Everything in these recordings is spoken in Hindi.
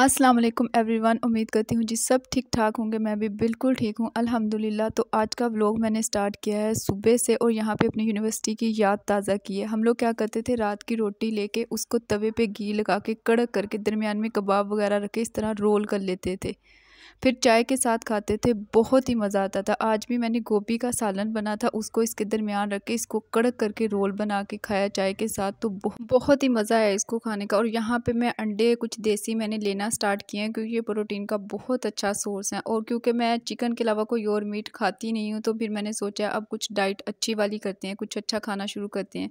अस्सलाम वालेकुम एवरीवन उम्मीद करती हूँ जी सब ठीक ठाक होंगे मैं भी बिल्कुल ठीक हूँ अल्हम्दुलिल्लाह तो आज का व्लॉग मैंने स्टार्ट किया है सुबह से और यहाँ पे अपनी यूनिवर्सिटी की याद ताज़ा की है हम लोग क्या करते थे रात की रोटी लेके उसको तवे पे घी लगा के कड़क करके दरमियान में कबाब वगैरह रख के इस तरह रोल कर लेते थे फिर चाय के साथ खाते थे बहुत ही मज़ा आता था आज भी मैंने गोभी का सालन बना था उसको इसके दरमियान रख के इसको कड़क करके रोल बना के खाया चाय के साथ तो बहुत ही मज़ा आया इसको खाने का और यहाँ पे मैं अंडे कुछ देसी मैंने लेना स्टार्ट किए हैं क्योंकि ये प्रोटीन का बहुत अच्छा सोर्स है और क्योंकि मैं चिकन के अलावा कोई और मीट खाती नहीं हूँ तो फिर मैंने सोचा अब कुछ डाइट अच्छी वाली करते हैं कुछ अच्छा खाना शुरू करते हैं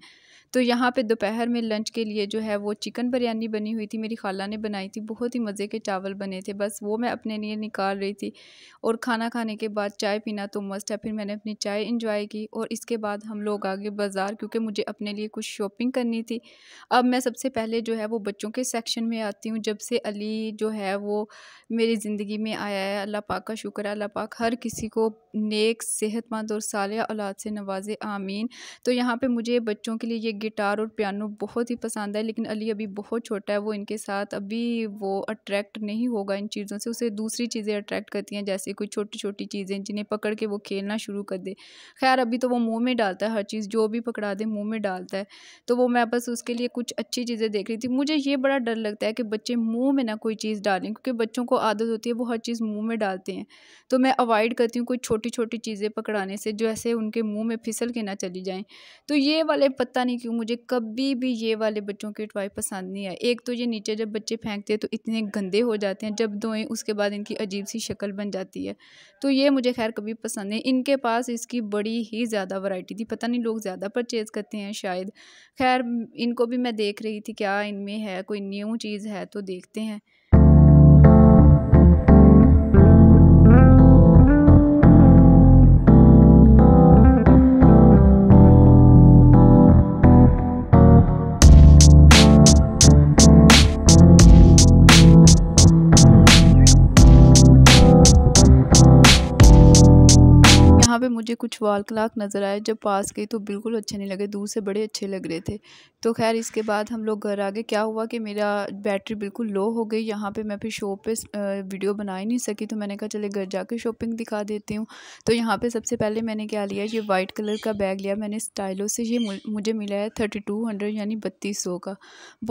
तो यहाँ पर दोपहर में लंच के लिए जो है वो चिकन बिरयानी बनी हुई थी मेरी खाला ने बनाई थी बहुत ही मज़े के चावल बने थे बस वो मैं अपने लिए निकाल रही थी और खाना खाने के बाद चाय पीना तो मस्त है फिर मैंने अपनी चाय इंजॉय की और इसके बाद हम लोग आगे बाज़ार क्योंकि मुझे अपने लिए कुछ शॉपिंग करनी थी अब मैं सबसे पहले जो है वो बच्चों के सेक्शन में आती हूँ जब से अली जो है वो मेरी ज़िंदगी में आया है अल्लाह पाक का शुक्र है अल्लाह पाक हर किसी को नेक सेहतमंद और साल औलाद से नवाजे आमीन तो यहाँ पर मुझे बच्चों के लिए ये गिटार और पियानो बहुत ही पसंद है लेकिन अली अभी बहुत छोटा है वो इनके साथ अभी वो अट्रैक्ट नहीं होगा इन चीज़ों से उसे दूसरी चीज़ें अट्रैक्ट करती हैं जैसे कोई छोटी छोटी चीज़ें जिन्हें पकड़ के वो खेलना शुरू कर दे खैर अभी तो वो मुँह में डालता है हर चीज़ जो भी पकड़ा दे मुँह में डालता है तो वो मैं बस उसके लिए कुछ अच्छी चीज़ें देख रही थी मुझे ये बड़ा डर लगता है कि बच्चे मुँह में ना कोई चीज़ डालें क्योंकि बच्चों को आदत होती है वो हर चीज़ मुँह में डालते हैं तो मैं अवॉइड करती हूँ कोई छोटी छोटी चीज़ें पकड़ाने से जैसे उनके मुँह में फिसल के ना चली जाएँ तो ये वाले पता नहीं क्यों मुझे कभी भी ये वाले बच्चों की टॉय पसंद नहीं है एक तो ये नीचे जब बच्चे फेंकते हैं तो इतने गंदे हो जाते हैं जब धोएं उसके बाद इनकी अजीब सी शक्ल बन जाती है तो ये मुझे खैर कभी पसंद नहीं इनके पास इसकी बड़ी ही ज़्यादा वैरायटी थी पता नहीं लोग ज़्यादा परचेज़ करते हैं शायद खैर इनको भी मैं देख रही थी क्या इनमें है कोई न्यू चीज़ है तो देखते हैं यहाँ पे मुझे कुछ वॉल क्लाक नज़र आए जब पास गई तो बिल्कुल अच्छे नहीं लगे दूर से बड़े अच्छे लग रहे थे तो खैर इसके बाद हम लोग घर आ गए क्या हुआ कि मेरा बैटरी बिल्कुल लो हो गई यहाँ पे मैं फिर शॉप पे वीडियो बना ही नहीं सकी तो मैंने कहा चले घर जाके शॉपिंग दिखा देती हूँ तो यहाँ पर सबसे पहले मैंने क्या लिया ये वाइट कलर का बैग लिया मैंने स्टाइलो से ये मुझे मिला है थर्टी टू हंड्रेड यानी बत्तीस सौ का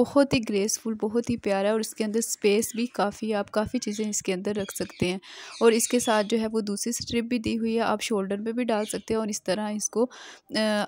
बहुत ही ग्रेसफुल बहुत ही प्यारा और इसके अंदर स्पेस भी काफ़ी आप काफ़ी चीज़ें इसके अंदर रख सकते हैं और इसके साथ जो है वो दूसरी स्ट्रिप भी दी हुई है आप शोल्डर पाउडर पे भी डाल सकते हैं और इस तरह इसको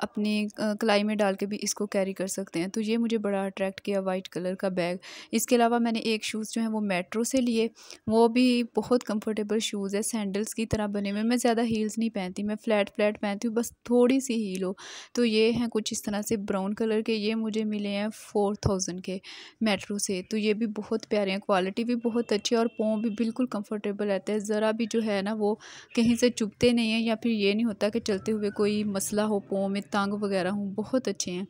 अपनी कलाई में डाल के भी इसको कैरी कर सकते हैं तो ये मुझे बड़ा अट्रैक्ट किया वाइट कलर का बैग इसके अलावा मैंने एक शूज़ जो है वो मेट्रो से लिए वो भी बहुत कंफर्टेबल शूज़ है सैंडल्स की तरह बने हुए मैं ज़्यादा हील्स नहीं पहनती मैं फ़्लैट फ्लैट पहनती हूँ बस थोड़ी सी हील हो तो ये हैं कुछ इस तरह से ब्राउन कलर के ये मुझे मिले हैं फोर थाउजेंड के मेट्रो से तो ये भी बहुत प्यारे हैं क्वालिटी भी बहुत अच्छी है और पों भी बिल्कुल कंफर्टेबल रहते हैं ज़रा भी जो है ना वो कहीं से चुभते नहीं हैं या फिर ये नहीं होता कि चलते हुए कोई मसला हो पाँव में तंग वगैरह हो बहुत अच्छे हैं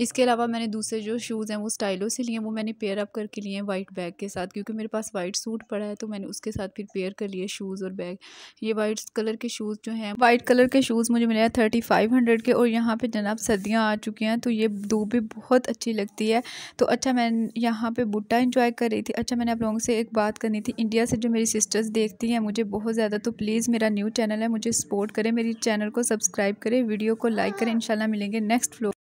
इसके अलावा मैंने दूसरे जो शूज़ हैं वो स्टाइलों से लिए वो मैंने पेयर अप करके लिए हैं वाइट बैग के साथ क्योंकि मेरे पास वाइट सूट पड़ा है तो मैंने उसके साथ फिर पेयर कर लिए शूज़ और बैग ये वाइट कलर के शूज़ जो हैं वाइट कलर के शूज़ मुझे मिले हैं थर्टी फाइव हंड्रेड के और यहाँ पर जनाब सर्दियाँ आ चुकी हैं तो ये धूप भी बहुत अच्छी लगती है तो अच्छा मैं यहाँ पर बुट्टा इंजॉय कर रही थी अच्छा मैंने आप लोगों से एक बात करनी थी इंडिया से जो मेरी सिस्टर्स देखती हैं मुझे बहुत ज़्यादा तो प्लीज़ मेरा न्यू चैनल है मुझे सपोर्ट करें मेरी चैनल को सब्सक्राइब करें वीडियो को लाइक करें इंशाल्लाह मिलेंगे नेक्स्ट फ्लो